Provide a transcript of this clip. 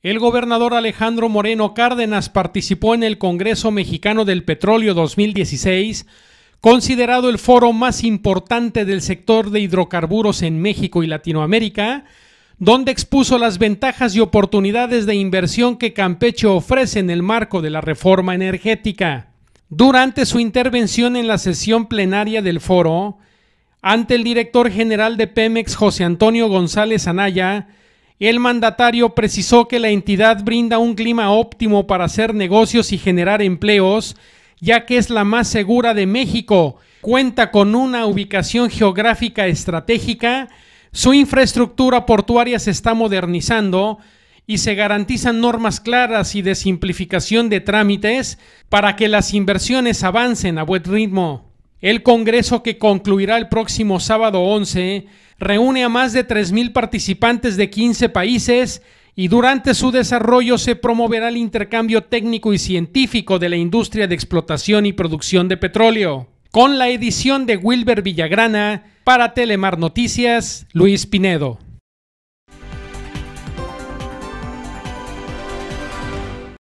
El gobernador Alejandro Moreno Cárdenas participó en el Congreso Mexicano del Petróleo 2016, considerado el foro más importante del sector de hidrocarburos en México y Latinoamérica, donde expuso las ventajas y oportunidades de inversión que Campeche ofrece en el marco de la reforma energética. Durante su intervención en la sesión plenaria del foro, ante el director general de Pemex José Antonio González Anaya, el mandatario precisó que la entidad brinda un clima óptimo para hacer negocios y generar empleos, ya que es la más segura de México, cuenta con una ubicación geográfica estratégica, su infraestructura portuaria se está modernizando y se garantizan normas claras y de simplificación de trámites para que las inversiones avancen a buen ritmo. El Congreso que concluirá el próximo sábado 11 reúne a más de 3.000 participantes de 15 países y durante su desarrollo se promoverá el intercambio técnico y científico de la industria de explotación y producción de petróleo. Con la edición de Wilber Villagrana, para Telemar Noticias, Luis Pinedo.